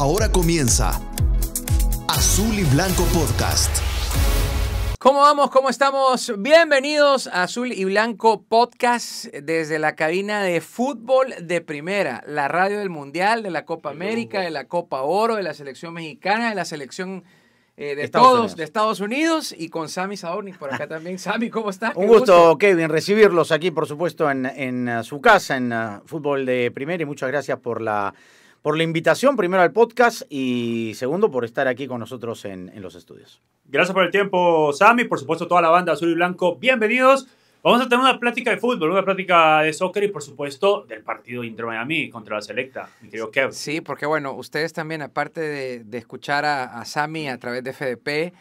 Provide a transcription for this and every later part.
Ahora comienza Azul y Blanco Podcast. ¿Cómo vamos? ¿Cómo estamos? Bienvenidos a Azul y Blanco Podcast desde la cabina de fútbol de primera, la radio del Mundial, de la Copa América, de la Copa Oro, de la selección mexicana, de la selección eh, de todos, de Estados Unidos, y con Sami Saornik por acá también. Sami, ¿cómo estás? Un gusto, Kevin, recibirlos aquí, por supuesto, en, en uh, su casa, en uh, Fútbol de Primera, y muchas gracias por la por la invitación, primero al podcast y segundo por estar aquí con nosotros en, los estudios. Gracias por el tiempo, Sammy. Por supuesto, toda la banda azul y blanco, bienvenidos. Vamos a tener una plática de fútbol, una plática de soccer y, por supuesto, del partido Inter Miami contra la Selecta, creo Sí, porque bueno, ustedes también, aparte de, escuchar a, a, Sammy a través de FDP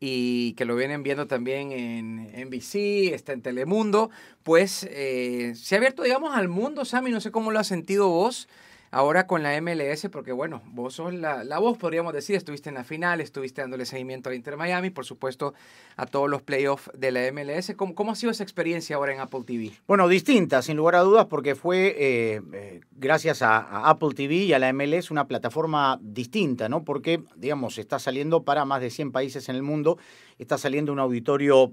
y que lo vienen viendo también en NBC, está en Telemundo, pues eh, se ha abierto, digamos, al mundo, Sammy, no sé cómo lo has sentido vos. Ahora con la MLS, porque bueno, vos sos la, voz, podríamos decir, estuviste en la final, estuviste dándole seguimiento al Inter Miami, por supuesto, a todos los playoffs de la MLS. ¿Cómo, ¿Cómo, ha sido esa experiencia ahora en Apple TV? Bueno, distinta, sin lugar a dudas, porque fue eh, eh, gracias a, Apple TV y a la MLS una plataforma distinta, ¿no? Porque, digamos, está saliendo para más de 100 países en el mundo está saliendo un auditorio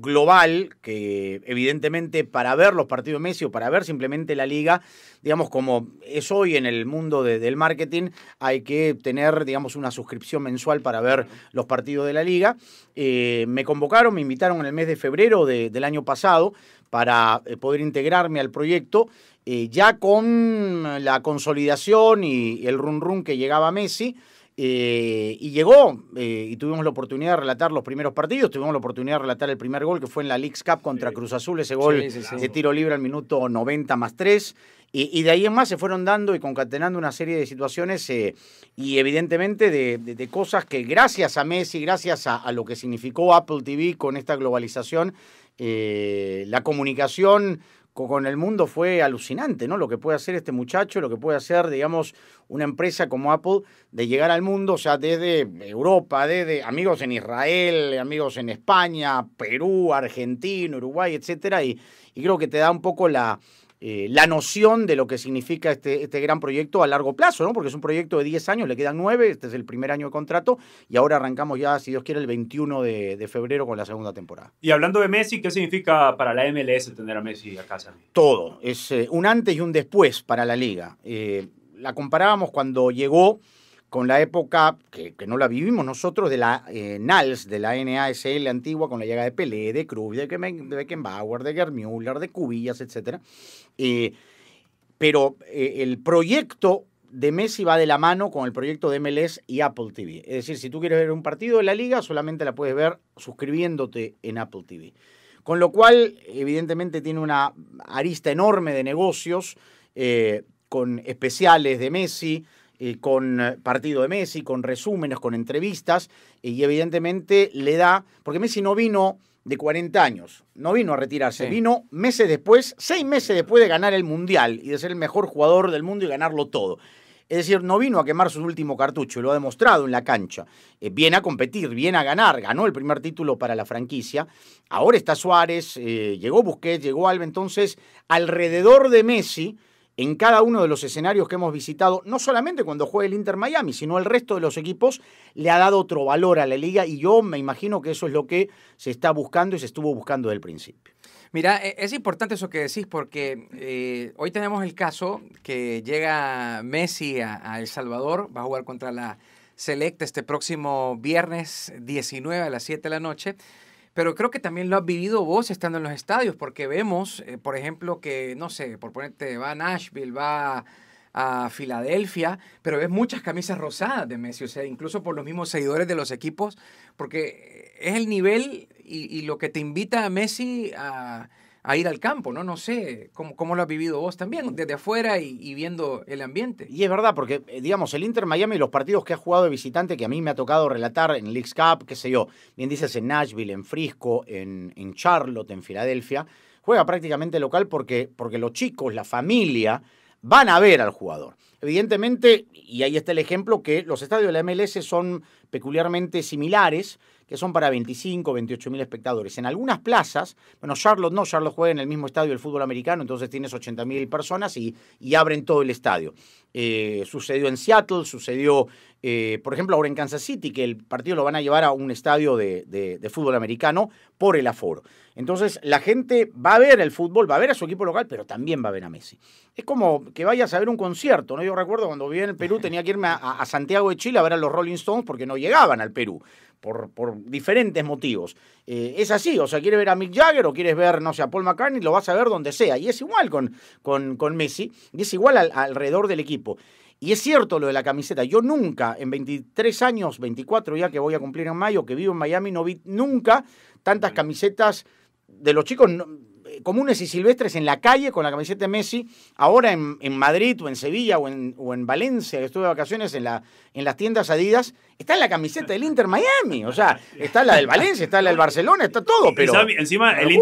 global que evidentemente para ver los partidos de Messi o para ver simplemente la liga, digamos como es hoy en el mundo del marketing, hay que tener digamos una suscripción mensual para ver los partidos de la liga. Eh, me convocaron, me invitaron en el mes de febrero del año pasado para eh, poder integrarme al proyecto, eh, ya con la consolidación y el run run que llegaba Messi. Eh, y llegó, eh, y tuvimos la oportunidad de relatar los primeros partidos, tuvimos la oportunidad de relatar el primer gol que fue en la Leagues Cup contra Cruz Azul, ese gol de tiro libre al minuto 90 más 3. Y, de ahí en más se fueron dando y concatenando una serie de situaciones eh, y evidentemente de, cosas que gracias a Messi, gracias a, lo que significó Apple TV con esta globalización, la comunicación con el mundo fue alucinante, ¿no? Lo que puede hacer este muchacho, lo que puede hacer, digamos, una empresa como Apple de llegar al mundo, o sea, desde Europa, desde amigos en Israel, amigos en España, Perú, Argentina, Uruguay, etcétera, y, y creo que te da un poco la, eh, la noción de lo que significa este, este gran proyecto a largo plazo, ¿no? Porque es un proyecto de 10 años, le quedan 9, este es el primer año de contrato y ahora arrancamos ya, si Dios quiere, el 21 de, febrero con la segunda temporada. Y hablando de Messi, ¿qué significa para la MLS tener a Messi a casa? Todo, es eh, un antes y un después para la liga. Eh, la comparábamos cuando llegó con la época, que, no la vivimos nosotros, de la eh, NALS, de la NASL antigua, con la llegada de Pelé, de Cruz, de, Beckenbauer, de Germüller, de Cubillas, etc. Eh, pero eh, el proyecto de Messi va de la mano con el proyecto de MLS y Apple TV. Es decir, si tú quieres ver un partido de la liga, solamente la puedes ver suscribiéndote en Apple TV. Con lo cual, evidentemente, tiene una arista enorme de negocios con especiales de Messi, eh, con eh, partido de Messi, con resúmenes, con entrevistas, y evidentemente le da, porque Messi no vino de 40 años, no vino a retirarse, vino meses después, seis meses después de ganar el Mundial y de ser el mejor jugador del mundo y ganarlo todo. Es decir, no vino a quemar su último cartucho, Y lo ha demostrado en la cancha. Eh, viene a competir, viene a ganar, ganó el primer título para la franquicia. Ahora está Suárez, llegó Busquets, llegó Alba. Entonces, alrededor de Messi, en cada uno de los escenarios que hemos visitado, no solamente cuando juega el Inter Miami, sino el resto de los equipos, le ha dado otro valor a la liga y yo me imagino que eso es lo que se está buscando y se estuvo buscando desde el principio. Mira, e-, es importante eso que decís porque eh, hoy tenemos el caso que llega Messi a, El Salvador, va a jugar contra la Select este próximo viernes 19 a las 7 de la noche. Pero creo que también lo has vivido vos estando en los estadios, porque vemos, eh, por ejemplo, que, no sé, por ponerte, va a Nashville, va a Filadelfia, pero ves muchas camisas rosadas de Messi, o sea, incluso por los mismos seguidores de los equipos, porque es el nivel y, y lo que te invita a Messi a a ir al campo, ¿no? No sé cómo, cómo lo has vivido vos también, desde afuera y, viendo el ambiente. Y es verdad, porque, eh, digamos, el Inter Miami los partidos que ha jugado de visitante, que a mí me ha tocado relatar en Leagues Cup, qué sé yo, bien dices en Nashville, en Frisco, en, en Charlotte, en Filadelfia, juega prácticamente local porque, porque los chicos, la familia, van a ver al jugador. Evidentemente, y ahí está el ejemplo, que los estadios de la MLS son peculiarmente similares, que son para 25, 28 mil espectadores. En algunas plazas, bueno, Charlotte no, Charlotte juega en el mismo estadio del fútbol americano, entonces tienes 80 mil personas y, abren todo el estadio. Eh, sucedió en Seattle, sucedió, eh, por ejemplo, ahora en Kansas City, que el partido lo van a llevar a un estadio de, fútbol americano por el aforo. Entonces, la gente va a ver el fútbol, va a ver a su equipo local, pero también va a ver a Messi. Es como que vayas a ver un concierto, ¿no? Yo recuerdo cuando vivía en el Perú tenía que irme a Santiago de Chile a ver a los Rolling Stones porque no llegaban al Perú por, diferentes motivos. Eh, es así, o sea, quieres ver a Mick Jagger o quieres ver, no sé, a Paul McCartney, lo vas a ver donde sea. Y es igual con, con, Messi, y es igual alrededor del equipo. Y es cierto lo de la camiseta. Yo nunca, en 23 años, 24 ya que voy a cumplir en mayo, que vivo en Miami, no vi nunca tantas camisetas de los chicos eh, comunes y silvestres en la calle con la camiseta de Messi. Ahora en, Madrid o en Sevilla o en, o en Valencia, estuve de vacaciones en, la, en las tiendas Adidas, está en la camiseta del Inter Miami, o sea, está la del Valencia, está la del Barcelona, está todo, pero... encima, el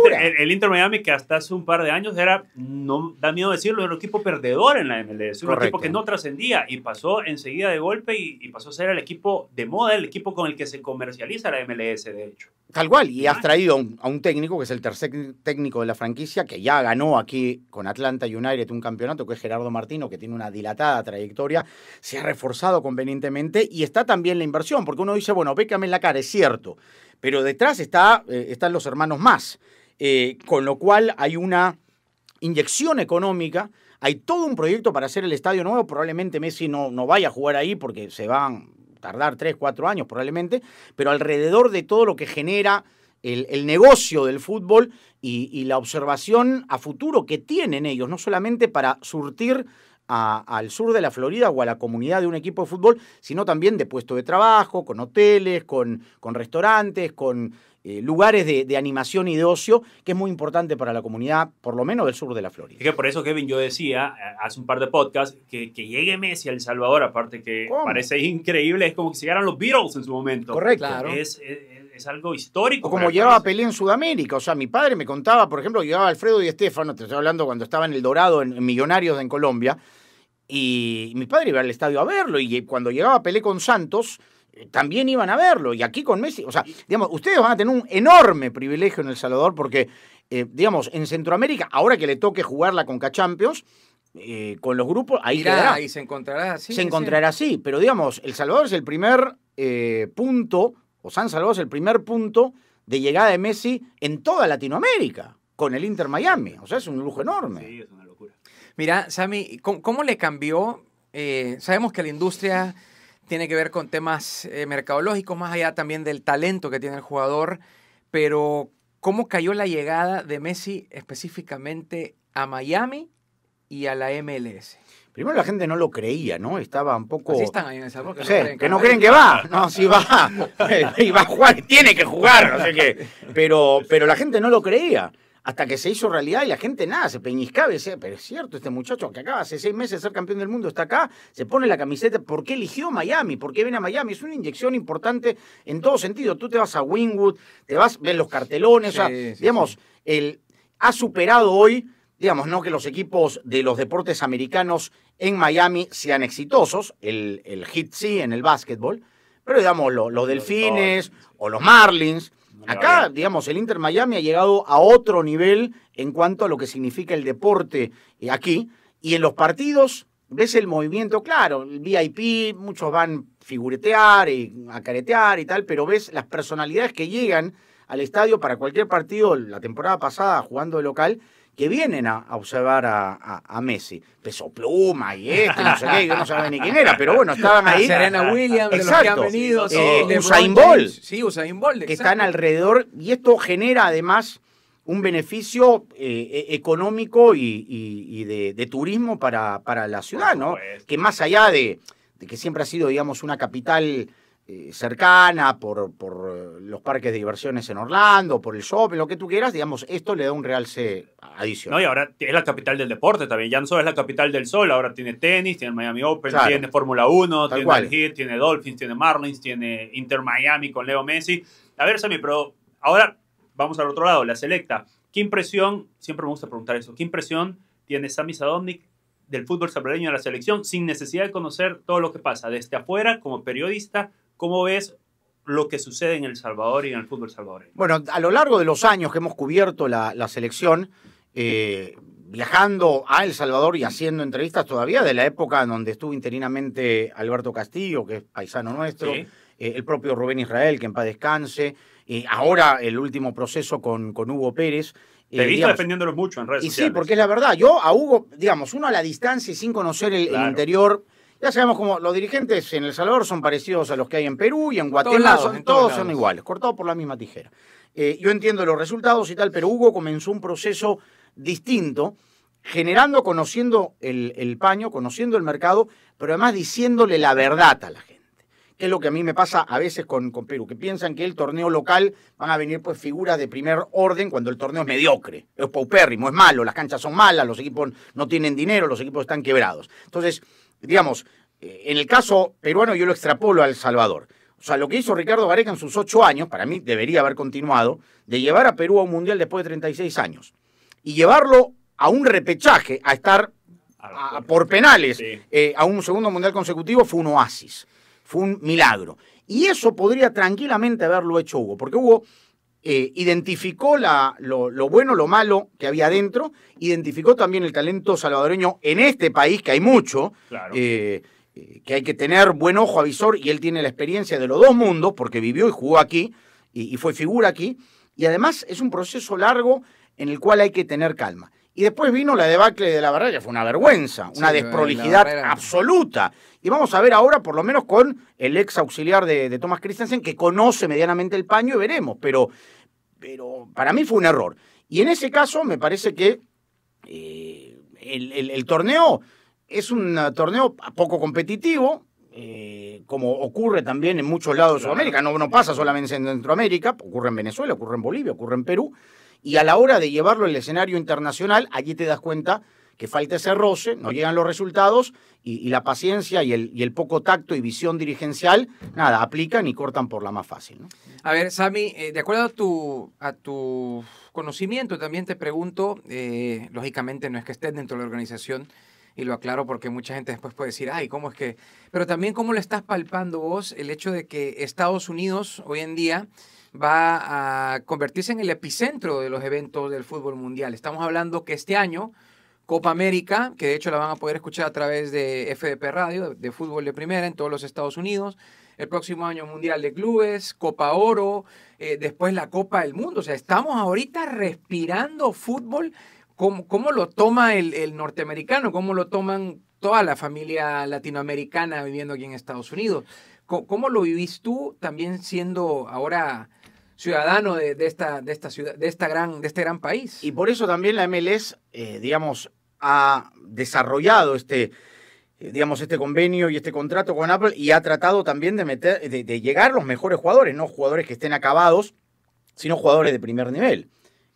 Inter, Miami, que hasta hace un par de años era, no da miedo decirlo, era un equipo perdedor en la MLS, un equipo que no trascendía y pasó enseguida de golpe y, pasó a ser el equipo de moda, el equipo con el que se comercializa la MLS, de hecho. Tal cual, y has traído a un, a un técnico que es el tercer técnico de la franquicia, que ya ganó aquí con Atlanta United un campeonato, que es Gerardo Martino, que tiene una dilatada trayectoria, se ha reforzado convenientemente y está también la inversión, porque uno dice, bueno, Beckham en la cara, es cierto, pero detrás está, eh, están los hermanos más, eh, con lo cual hay una inyección económica, hay todo un proyecto para hacer el estadio nuevo, probablemente Messi no, no vaya a jugar ahí porque se van a tardar 3, 4 años probablemente, pero alrededor de todo lo que genera... El, negocio del fútbol y, la observación a futuro que tienen ellos, no solamente para surtir al sur de la Florida o a la comunidad de un equipo de fútbol, sino también de puesto de trabajo, con hoteles, con, restaurantes, con eh, lugares de, animación y de ocio, que es muy importante para la comunidad, por lo menos del sur de la Florida. Es que por eso, Kevin, yo decía eh, hace un par de podcasts que, que llegue Messi a El Salvador, aparte que parece increíble, es como que si llegaran los Beatles en su momento. Correcto. Claro. Es, algo histórico. O como llevaba Pelé en Sudamérica. O sea, mi padre me contaba, por ejemplo, que llevaba Alfredo y Estefano, te estoy hablando cuando estaba en El Dorado, en Millonarios en Colombia, y mi padre iba al estadio a verlo y cuando llegaba Pelé con Santos eh, también iban a verlo y aquí con Messi, o sea, digamos, ustedes van a tener un enorme privilegio en El Salvador porque, eh, digamos, en Centroamérica, ahora que le toque jugar la Conca eh, con los grupos, ahí quedará. ahí se encontrará así. Se encontrará así, pero digamos, El Salvador es el primer punto, o San Salvador es el primer punto de llegada de Messi en toda Latinoamérica, con el Inter Miami, o sea, es un lujo enorme. Sí, es Mira, Sammy, ¿cómo, le cambió? Eh, sabemos que la industria tiene que ver con temas eh, mercadológicos, más allá también del talento que tiene el jugador, pero ¿cómo cayó la llegada de Messi específicamente a Miami y a la MLS? Primero la gente no lo creía, ¿no? Estaba un poco. Así están ahí en que, no, creen que, va. No, si va. y va a jugar, tiene que jugar, no sé qué. Pero, pero la gente no lo creía hasta que se hizo realidad y la gente nada, se peñiscaba y decía, pero es cierto, este muchacho que acaba hace seis meses de ser campeón del mundo está acá, se pone la camiseta, ¿por qué eligió Miami? ¿Por qué viene a Miami? Es una inyección importante en todo sentido. Tú te vas a Wingwood, te vas, ves los cartelones, o sea, digamos, ha superado hoy, digamos, no que los equipos de los deportes americanos en Miami sean exitosos, el, el hit sí en el básquetbol, pero digamos, los delfines o los marlins Acá, digamos, el Inter Miami ha llegado a otro nivel en cuanto a lo que significa el deporte eh, aquí. Y en los partidos ves el movimiento, claro, el VIP, muchos van figuretear y a caretear y tal, pero ves las personalidades que llegan al estadio para cualquier partido la temporada pasada jugando de local que vienen a, observar a, a, Messi. Peso pluma y este, no sé qué, yo no sabía ni quién era, pero bueno, estaban ahí. Serena Williams, de los que han eh, venido. Eh, Usain Bolt. Sí, Usain Bolt. Que están alrededor y esto genera además un beneficio eh, e, económico y, de, turismo para, para la ciudad, ¿no? Que más allá de que siempre ha sido, digamos, una capital eh, cercana, por, por, eh, los parques de diversiones en Orlando, por el shopping, lo que tú quieras, digamos, esto le da un realce adicional. No, y ahora es la capital del deporte también. Ya no solo es la capital del sol, ahora tiene tenis, tiene Miami Open, tiene Fórmula 1, tiene el Heat, tiene Dolphins, tiene Marlins, tiene Inter Miami con Leo Messi. A ver, Sammy, pero ahora vamos al otro lado, la selecta. ¿Qué impresión, siempre me gusta preguntar eso, qué impresión tiene Sammy Sadomnik del fútbol salvadoreño de la selección sin necesidad de conocer todo lo que pasa desde afuera como periodista ¿Cómo ves lo que sucede en El Salvador y en el fútbol salvadoreño? Bueno, a lo largo de los años que hemos cubierto la, selección, eh, viajando a El Salvador y haciendo entrevistas todavía de la época en donde estuvo interinamente Alberto Castillo, que es paisano nuestro, eh, el propio Rubén Israel, que en paz descanse, y ahora el último proceso con, Hugo Pérez. Te he eh, mucho en redes sociales. sí, porque es la verdad. Yo a Hugo, digamos, uno a la distancia y sin conocer el interior ya sabemos cómo los dirigentes en El Salvador son parecidos a los que hay en Perú y en Guatemala, todos, son, iguales, cortados por la misma tijera. Eh, yo entiendo los resultados y tal, pero Hugo comenzó un proceso distinto, generando, conociendo el, paño, conociendo el mercado, pero además diciéndole la verdad a la gente que es lo que a mí me pasa a veces con, con, Perú, que piensan que el torneo local van a venir pues figuras de primer orden cuando el torneo es mediocre, es paupérrimo, es malo, las canchas son malas, los equipos no tienen dinero, los equipos están quebrados. Entonces, digamos, eh, en el caso peruano yo lo extrapolo al Salvador. O sea, lo que hizo Ricardo Gareca en sus ocho años, para mí debería haber continuado, de llevar a Perú a un mundial después de 36 años y llevarlo a un repechaje, a estar por penales eh, a un segundo mundial consecutivo, fue un oasis, fue un milagro. Y eso podría tranquilamente haberlo hecho Hugo, porque Hugo eh, identificó la, lo, bueno, lo malo que había adentro, identificó también el talento salvadoreño en este país, que hay mucho, eh, eh, que hay que tener buen ojo avisor, y él tiene la experiencia de los dos mundos, porque vivió y jugó aquí, y, fue figura aquí, y además es un proceso largo en el cual hay que tener calma. Y después vino la debacle de la barrera, fue una vergüenza, una desprolijidad absoluta. Y vamos a ver ahora, por lo menos con el ex auxiliar de, de Thomas Christensen, que conoce medianamente el paño y veremos. Pero pero para mí fue un error. Y en ese caso me parece que eh, el, torneo es un ah, torneo poco competitivo, eh, como ocurre también en muchos lados de Sudamérica, no, no pasa solamente en Centroamérica, ocurre en Venezuela, ocurre en Bolivia, ocurre en Perú, y a la hora de llevarlo al escenario internacional, allí te das cuenta que falta ese roce, no llegan los resultados y, la paciencia y el, poco tacto y visión dirigencial, nada, aplican y cortan por la más fácil. A ver, Sami, eh, de acuerdo a tu, a tu conocimiento, también te pregunto, eh, lógicamente no es que estés dentro de la organización, y lo aclaro porque mucha gente después puede decir, ay, ¿cómo es que? Pero también cómo lo estás palpando vos el hecho de que Estados Unidos hoy en día va a convertirse en el epicentro de los eventos del fútbol mundial. Estamos hablando que este año Copa América, que de hecho la van a poder escuchar a través de FDP Radio, de, fútbol de primera en todos los Estados Unidos. El próximo año Mundial de Clubes, Copa Oro, eh, después la Copa del Mundo. O sea, estamos ahorita respirando fútbol. ¿Cómo, lo toma el, norteamericano? ¿Cómo lo toman toda la familia latinoamericana viviendo aquí en Estados Unidos? ¿Cómo, lo vivís tú también siendo ahora ciudadano de, esta, de esta ciudad, de esta gran, de este gran país. Y por eso también la MLS, eh, digamos, ha desarrollado este, eh, digamos, este convenio y este contrato con Apple y ha tratado también de, meter, de, llegar los mejores jugadores, no jugadores que estén acabados, sino jugadores de primer nivel.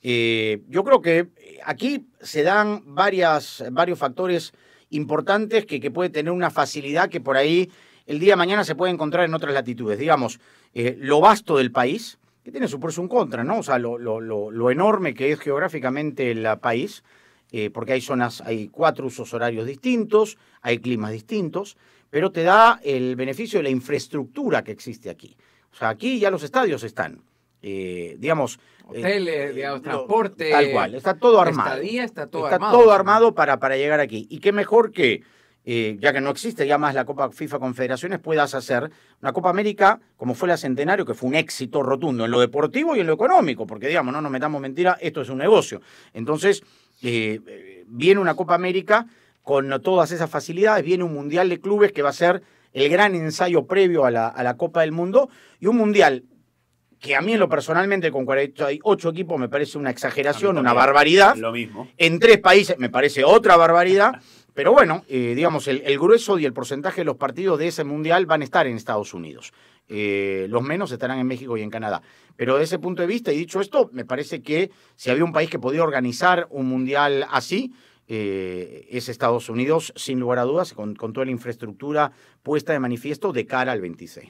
Eh, yo creo que eh, aquí se dan varios factores importantes que, puede tener una facilidad que por ahí el día de mañana se puede encontrar en otras latitudes. Digamos, lo vasto del país, que tiene su y su contra, ¿no? O sea, lo enorme que es geográficamente el país eh, porque hay zonas, hay cuatro usos horarios distintos, hay climas distintos, pero te da el beneficio de la infraestructura que existe aquí. O sea, aquí ya los estadios están. Eh, digamos. Hoteles, eh, digamos, transporte. Tal cual, está todo armado. Estadía está todo está armado. todo armado para, para llegar aquí. Y qué mejor que, ya que no existe ya más la Copa FIFA Confederaciones, puedas hacer una Copa América como fue la Centenario, que fue un éxito rotundo en lo deportivo y en lo económico, porque digamos, no nos metamos mentira, esto es un negocio. Entonces, eh, viene una Copa América con todas esas facilidades, viene un Mundial de Clubes que va a ser el gran ensayo previo a la, a la Copa del Mundo y un Mundial que a mí lo personalmente con 48 equipos me parece una exageración, una barbaridad. Lo mismo. En tres países me parece otra barbaridad. Pero bueno, eh, digamos, el, el, grueso y el porcentaje de los partidos de ese mundial van a estar en Estados Unidos. Eh, los menos estarán en México y en Canadá. Pero desde ese punto de vista, y dicho esto, me parece que si había un país que podía organizar un mundial así, eh, es Estados Unidos, sin lugar a dudas, con, toda la infraestructura puesta de manifiesto de cara al 26.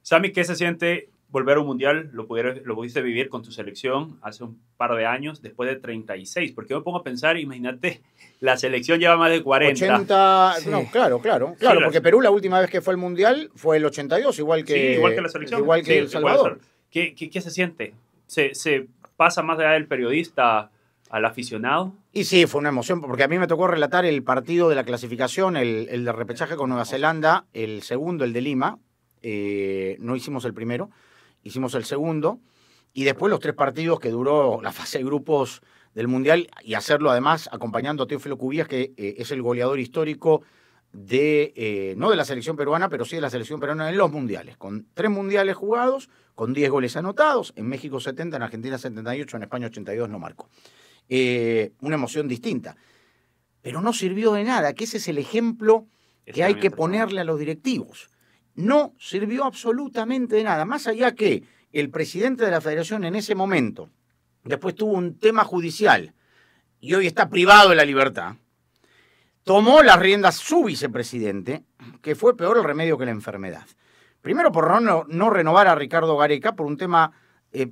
Sammy, ¿qué se siente volver a un mundial, lo, lo pudiste vivir con tu selección hace un par de años, después de 36. Porque me pongo a pensar, imagínate, la selección lleva más de 40. 80, no, claro, claro. Claro, porque Perú la última vez que fue al mundial fue el 82, igual que, igual que la selección. Igual que El Salvador. ¿Qué, se siente? ¿Se, pasa más allá del periodista al aficionado? Y sí, fue una emoción, porque a mí me tocó relatar el partido de la clasificación, el, de repechaje con Nueva oh. Zelanda, el segundo, el de Lima. Eh, no hicimos el primero hicimos el segundo, y después los tres partidos que duró la fase de grupos del Mundial, y hacerlo además acompañando a Teófilo Cubías, que eh, es el goleador histórico de, eh, no de la selección peruana, pero sí de la selección peruana en los mundiales, con tres mundiales jugados, con 10 goles anotados, en México 70, en Argentina 78, en España 82 no marco eh, una emoción distinta. Pero no sirvió de nada, que ese es el ejemplo que hay que ponerle a los directivos no sirvió absolutamente de nada, más allá que el presidente de la federación en ese momento, después tuvo un tema judicial y hoy está privado de la libertad, tomó las riendas su vicepresidente, que fue peor el remedio que la enfermedad. Primero por no, renovar a Ricardo Gareca por un tema eh,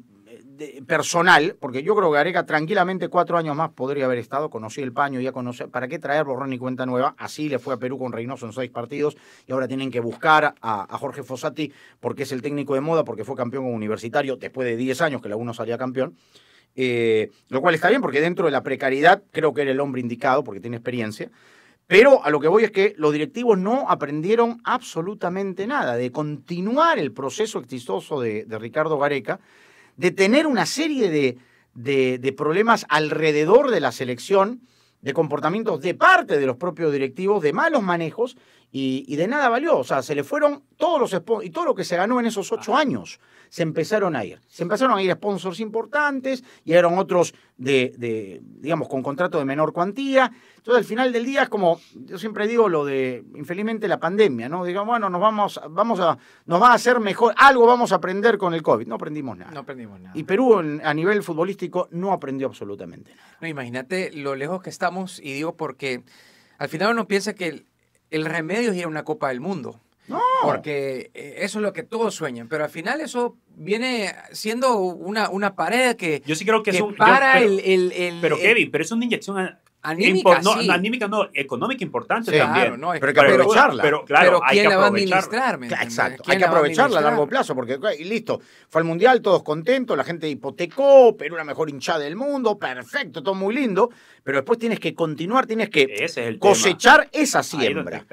personal, porque yo creo que Gareca tranquilamente cuatro años más podría haber estado, conocí el paño, ya conoce, ¿para qué traer borrón y cuenta nueva? Así le fue a Perú con Reynoso en seis partidos y ahora tienen que buscar a, Jorge Fossati porque es el técnico de moda, porque fue campeón Universitario después de diez años que la uno salía campeón. Eh, lo cual está bien porque dentro de la precariedad creo que era el hombre indicado porque tiene experiencia. Pero a lo que voy es que los directivos no aprendieron absolutamente nada de continuar el proceso exitoso de, de Ricardo Gareca de tener una serie de, problemas alrededor de la selección, de comportamientos de parte de los propios directivos, de malos manejos y, de nada valió. O sea, se le fueron todos los sponsors y todo lo que se ganó en esos ocho años se empezaron a ir. Se empezaron a ir sponsors importantes, eran otros de, digamos, con contrato de menor cuantía. Entonces, al final del día es como, yo siempre digo lo de, infelizmente, la pandemia, ¿no? Digamos, bueno, nos vamos, vamos a, nos va a hacer mejor, algo vamos a aprender con el COVID. No aprendimos nada. No aprendimos nada. Y Perú, a nivel futbolístico, no aprendió absolutamente nada. No, imagínate lo lejos que estamos, y digo porque al final uno piensa que el remedio es ir a una Copa del Mundo. No. Porque eh, eso es lo que todos sueñan, pero al final eso viene siendo una, pared que, yo sí creo que, es un, para el, el, Pero Kevin, pero es una inyección Anímica, sí. anímica no, económica importante también. pero hay que aprovecharla. Pero, ¿quién hay que la va a Exacto, hay que aprovecharla a, largo plazo, porque listo, fue al Mundial, todos contentos, la gente hipotecó, Perú la mejor hinchada del mundo, perfecto, todo muy lindo, pero después tienes que continuar, tienes que cosechar esa siembra.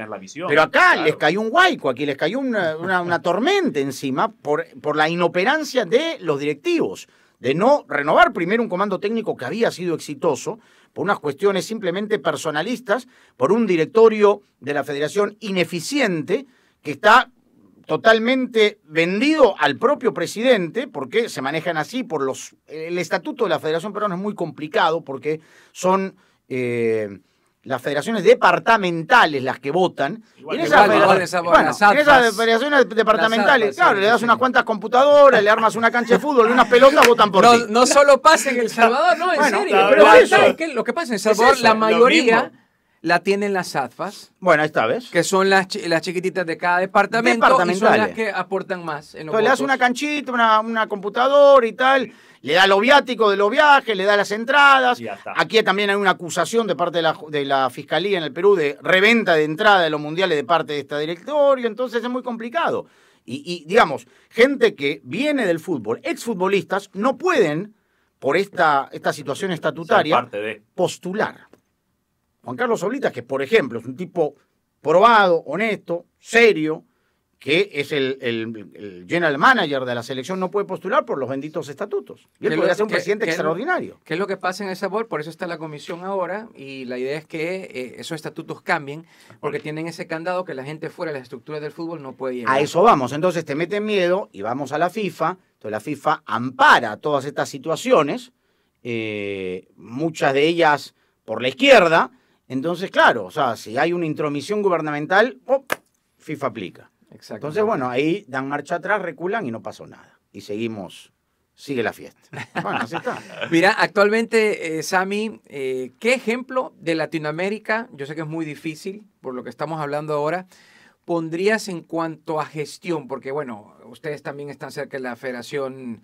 pero acá les cayó un guayco, aquí les cayó una, una, tormenta encima por, por la inoperancia de los directivos, de no renovar primero un comando técnico que había sido exitoso, por unas cuestiones simplemente personalistas, por un directorio de la federación ineficiente que está totalmente vendido al propio presidente, porque se manejan así por los... El estatuto de la Federación Peruana es muy complicado porque son eh, las federaciones departamentales las que votan. Igual en, que esas federaciones, bueno, en esas federaciones departamentales, claro, le das unas cuantas computadoras, le armas una cancha de fútbol, unas pelotas, votan por no, ti. No solo pasa en El Salvador, no, en serio. Pero eso. que lo que pasa en El Salvador, la mayoría la tienen las atfas. Bueno, esta vez. Que son las, las chiquititas de cada departamento y son las que aportan más. le das una canchita, una, computadora y tal, le da lo viático de los viajes, le da las entradas. Aquí también hay una acusación de parte de la, de la Fiscalía en el Perú de reventa de entrada de los mundiales de parte de esta directorio, entonces es muy complicado. Y, digamos, gente que viene del fútbol, exfutbolistas, no pueden, por esta, esta situación estatutaria, postular. Juan Carlos Oblitas, que por ejemplo es un tipo probado, honesto, serio, que es el, general manager de la selección, no puede postular por los benditos estatutos. él podría ser un presidente extraordinario. ¿Qué es lo que pasa en esa board? Por eso está la comisión ahora y la idea es que eh, esos estatutos cambien porque tienen ese candado que la gente fuera de las estructuras del fútbol no puede llegar. A eso vamos. Entonces te meten miedo y vamos a la FIFA. Entonces la FIFA ampara todas estas situaciones, eh, muchas de ellas por la izquierda, entonces, claro, o sea, si hay una intromisión gubernamental, ¡op! FIFA aplica. Exacto. Entonces, bueno, ahí dan marcha atrás, reculan y no pasó nada. Y seguimos, sigue la fiesta. Bueno, así está. Mira, actualmente, eh, Sami, eh, ¿qué ejemplo de Latinoamérica, yo sé que es muy difícil por lo que estamos hablando ahora, pondrías en cuanto a gestión? Porque, bueno, ustedes también están cerca de la Federación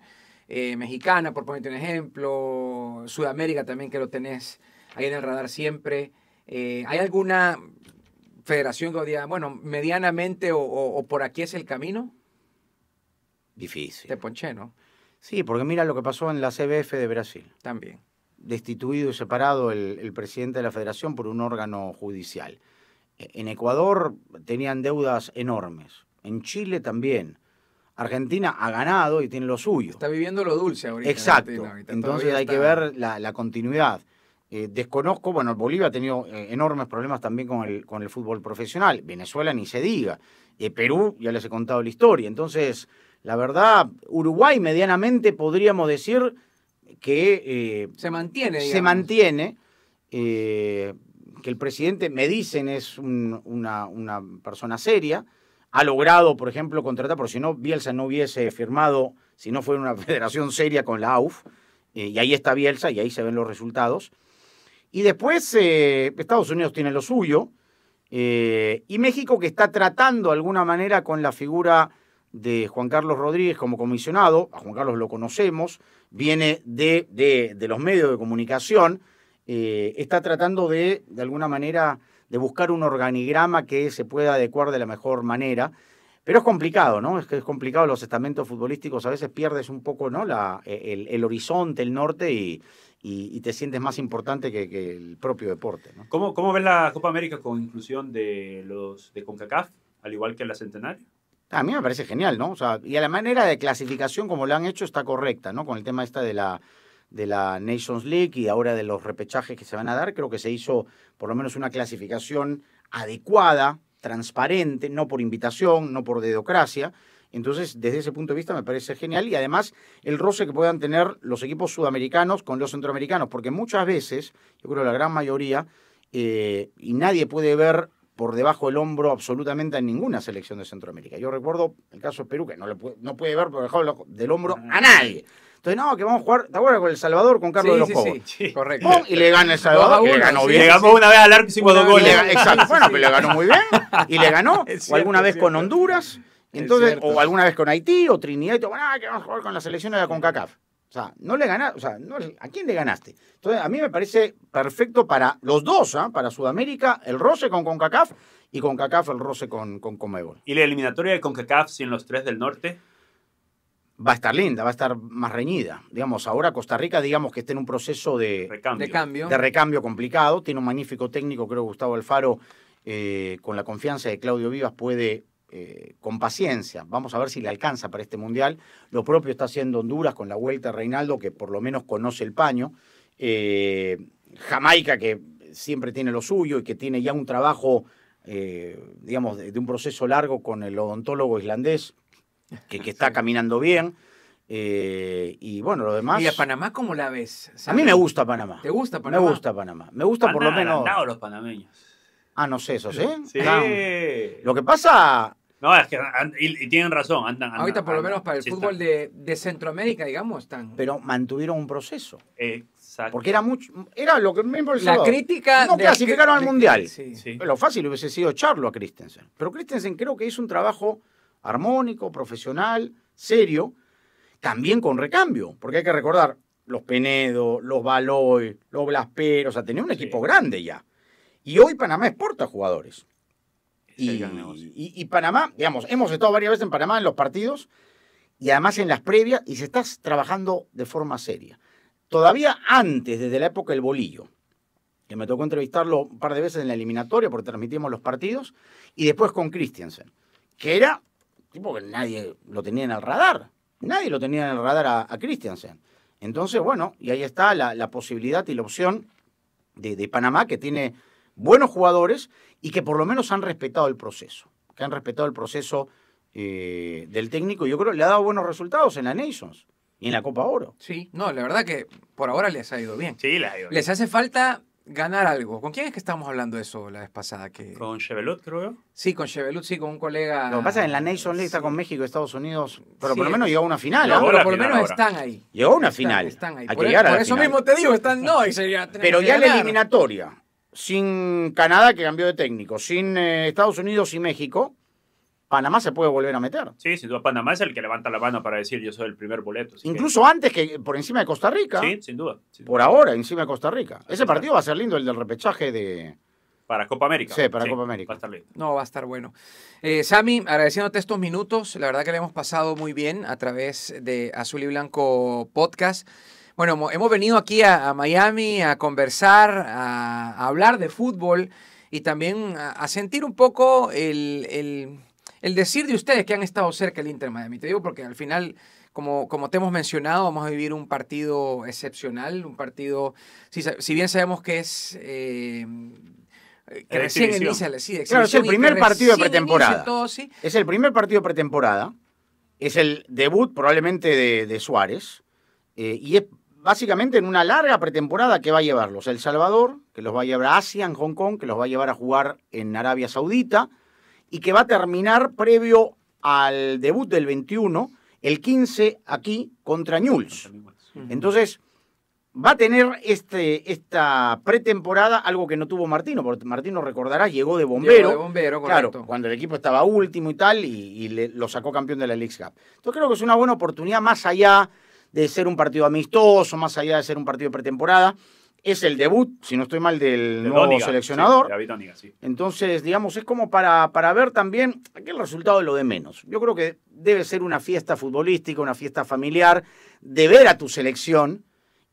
eh, Mexicana, por ponerte un ejemplo, Sudamérica también que lo tenés ahí en el radar siempre. Eh, ¿Hay alguna federación que bueno, medianamente o, por aquí es el camino? Difícil. Te ponché, ¿no? Sí, porque mira lo que pasó en la CBF de Brasil. También. Destituido y separado el, presidente de la federación por un órgano judicial. E, en Ecuador tenían deudas enormes. En Chile también. Argentina ha ganado y tiene lo suyo. Está viviendo lo dulce ahorita. Exacto. Entonces hay que ver la continuidad. Eh, desconozco, bueno, Bolivia ha tenido eh, enormes problemas también con el, con el fútbol profesional, Venezuela ni se diga, eh, Perú, ya les he contado la historia, entonces, la verdad, Uruguay medianamente podríamos decir que... se mantiene. Se mantiene, que el presidente, me dicen, es una, persona seria, ha logrado, por ejemplo, contratar, por si no, Bielsa no hubiese firmado, si no fuera una federación seria con la AUF, y ahí está Bielsa y ahí se ven los resultados. Y después eh, Estados Unidos tiene lo suyo. Eh, y México que está tratando de alguna manera con la figura de Juan Carlos Rodríguez como comisionado, a Juan Carlos lo conocemos, viene de, de, los medios de comunicación, eh, está tratando de, de alguna manera, de buscar un organigrama que se pueda adecuar de la mejor manera. Pero es complicado, ¿no? Es que es complicado los estamentos futbolísticos, a veces pierdes un poco, ¿no? La, el, el, horizonte, el norte, y, y, te sientes más importante que, el propio deporte. ¿no? ¿Cómo, ¿Cómo, ves la Copa América con inclusión de los de CONCACAF, al igual que la Centenario? A mí me parece genial, ¿no? O sea, y a la manera de clasificación como lo han hecho está correcta, ¿no? Con el tema esta de la, de la Nations League y ahora de los repechajes que se van a dar, creo que se hizo por lo menos una clasificación adecuada, transparente, no por invitación, no por dedocracia, entonces, desde ese punto de vista me parece genial y además el roce que puedan tener los equipos sudamericanos con los centroamericanos, porque muchas veces, yo creo la gran mayoría, eh, y nadie puede ver por debajo del hombro absolutamente a ninguna selección de Centroamérica. Yo recuerdo el caso de Perú, que no, puede, no puede ver por debajo del hombro a nadie. Entonces, no, que vamos a jugar, ¿te acuerdas con El Salvador, con Carlos de los correcto. Y le gana El Salvador, le ganó bien. una vez al Exacto, bueno, pero le ganó muy bien y le ganó. alguna vez con Honduras. Entonces, o alguna vez con Haití o Trinidad y te ah, que vamos a jugar con las selecciones de la CONCACAF. O sea, no le ganaste, o sea, ¿a quién le ganaste? Entonces, a mí me parece perfecto para los dos, ¿ah? para Sudamérica, el roce con CONCACAF y CONCACAF el roce con, Conmebol. ¿Y la eliminatoria de CONCACAF sin los tres del norte? va a estar linda, va a estar más reñida. Digamos, ahora Costa Rica, digamos que está en un proceso de recambio, de, recambio complicado. Tiene un magnífico técnico, creo Gustavo Alfaro, eh, con la confianza de Claudio Vivas puede eh, con paciencia. Vamos a ver si le alcanza para este Mundial. Lo propio está haciendo Honduras con la vuelta de Reinaldo, que por lo menos conoce el paño. Eh, Jamaica, que siempre tiene lo suyo y que tiene ya un trabajo, eh, digamos, de, un proceso largo con el odontólogo islandés, que, está caminando bien. y bueno, lo demás. ¿Y a Panamá cómo la ves? A mí me gusta Panamá. ¿Te gusta Panamá? Me gusta Panamá. Me gusta por lo menos. los panameños. Ah, no sé, eso, ¿sí? Sí. Lo que pasa, no, es que y, tienen razón. Andan, Ahorita, por lo menos para el fútbol de, Centroamérica, digamos, están. Pero mantuvieron un proceso. Exacto. Porque era mucho. Era lo que me La crítica. No clasificaron al mundial. Lo fácil hubiese sido echarlo a Christensen. Pero Christensen creo que hizo un trabajo armónico, profesional, serio, también con recambio. Porque hay que recordar, los Penedo, los Baloy, los Blasperos, o sea, tenía un equipo grande ya. Y hoy Panamá exporta jugadores. Y, Panamá, digamos, hemos estado varias veces en Panamá en los partidos y además en las previas y se está trabajando de forma seria. Todavía antes, desde la época del bolillo, que me tocó entrevistarlo un par de veces en la eliminatoria porque transmitimos los partidos, y después con Christiansen, que era tipo que nadie lo tenía en el radar, nadie lo tenía en el radar a, Christiansen. Entonces, bueno, y ahí está la, posibilidad y la opción de Panamá que tiene buenos jugadores y que por lo menos han respetado el proceso, que han respetado el proceso eh, del técnico. Yo creo que le ha dado buenos resultados en la Nations y en la Copa Oro. Sí, no, la verdad que por ahora les ha ido bien. Sí, les ha ido bien. Les hace falta ganar algo. ¿Con quién es que estábamos hablando eso la vez pasada? Que... Con Chevelut, creo Sí, con Chevelut. sí, con un colega. Lo que pasa es que en la Nations lista está con México, y Estados Unidos, pero por lo menos llegó a una final. Pero por lo menos están ahí. Llegó a una final. Están por, eso mismo te digo, están no. pero ya la eliminatoria sin Canadá, que cambió de técnico, sin eh, Estados Unidos y México, Panamá se puede volver a meter. Sí, sin duda. Panamá es el que levanta la mano para decir yo soy el primer boleto. Incluso antes que por encima de Costa Rica. Sí, sin duda. por ahora, encima de Costa Rica. Ese partido va a ser lindo, el del repechaje de. Para Copa América. Sí, para Copa América. Va estar lindo. No, va a estar bueno. Eh, Sami, agradeciéndote estos minutos. La verdad que lo hemos pasado muy bien a través de Azul y Blanco Podcast. Bueno, hemos venido aquí a, Miami a conversar, a, hablar de fútbol y también a, sentir un poco el, decir de ustedes que han estado cerca del Inter Miami. Te digo porque al final, como, como te hemos mencionado, vamos a vivir un partido excepcional, un partido, si, bien sabemos que es... que eh, recién sí, es el primer partido de pretemporada. Es el primer partido de pretemporada. Es el debut probablemente de, Suárez. Eh, y es básicamente en una larga pretemporada que va a llevarlos El Salvador, que los va a llevar a Asia, en Hong Kong, que los va a llevar a jugar en Arabia Saudita y que va a terminar previo al debut del 21, el 15 aquí contra Newell's. Entonces, va a tener este, esta pretemporada algo que no tuvo Martino, porque Martino recordará, llegó de bombero. de bombero, Claro, cuando el equipo estaba último y tal, y, lo sacó campeón de la League Cup. Entonces creo que es una buena oportunidad más allá de ser un partido amistoso, más allá de ser un partido pretemporada. Es el debut, si no estoy mal, del nuevo seleccionador. Entonces, digamos, es como para, para ver también aquel resultado de lo de menos. Yo creo que debe ser una fiesta futbolística, una fiesta familiar, de ver a tu selección,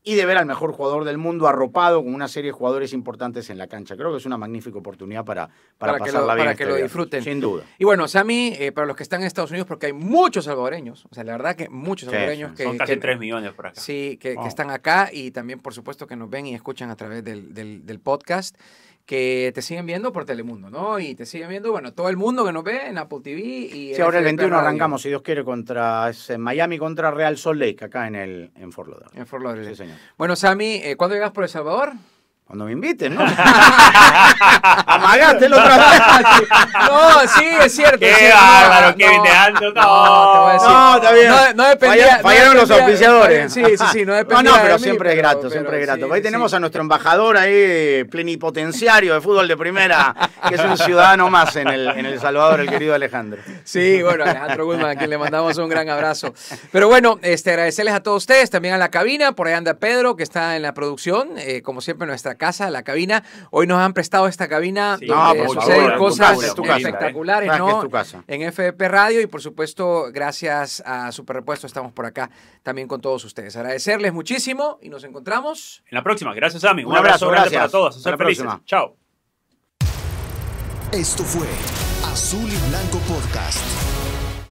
y de ver al mejor jugador del mundo arropado con una serie de jugadores importantes en la cancha. Creo que es una magnífica oportunidad para, para, que lo, bien disfruten. Sin duda. Y bueno, Sammy, eh, para los que están en Estados Unidos, porque hay muchos salvadoreños, o sea, la verdad que muchos salvadoreños que... Son casi 3 millones por acá. Sí, que, oh. están acá y también, por supuesto, que nos ven y escuchan a través del, del podcast que te siguen viendo por Telemundo, ¿no? Y te siguen viendo, bueno, todo el mundo que nos ve en Apple TV. Y sí, ahora el 21 arrancamos, si Dios quiere, contra Miami contra Real Salt Lake, acá en el en Fort Lauderdale. En Fort Lauderdale. Sí, señor. Bueno, Sammy, eh, ¿cuándo llegas por El Salvador? cuando me inviten, ¿no? Amagaste el otra vez. No, sí, es cierto. Qué bárbaro, qué Kevin no, No, te voy a No, está bien. No, no dependía. fallaron los auspiciadores. Sí, sí, sí, no dependía. No, no, pero siempre es grato, siempre es grato. ahí tenemos a nuestro embajador ahí, plenipotenciario de fútbol de primera, que es un ciudadano más en El, en el Salvador, el querido Alejandro. Sí, bueno, Alejandro Guzmán, a quien le mandamos un gran abrazo. Pero bueno, este, agradecerles a todos ustedes, también a la cabina. Por ahí anda Pedro, que está en la producción. Eh, como siempre, nuestra casa, la cabina. Hoy nos han prestado esta cabina. cosas ¿eh? espectaculares, ¿no? En FP Radio y por supuesto, gracias a Superrepuesto estamos por acá también con todos ustedes. Agradecerles muchísimo y nos encontramos en la próxima. Gracias, Sammy. Un, Un abrazo, grande gracias. para todos. Hasta la próxima. Chao. Esto fue Azul y Blanco Podcast.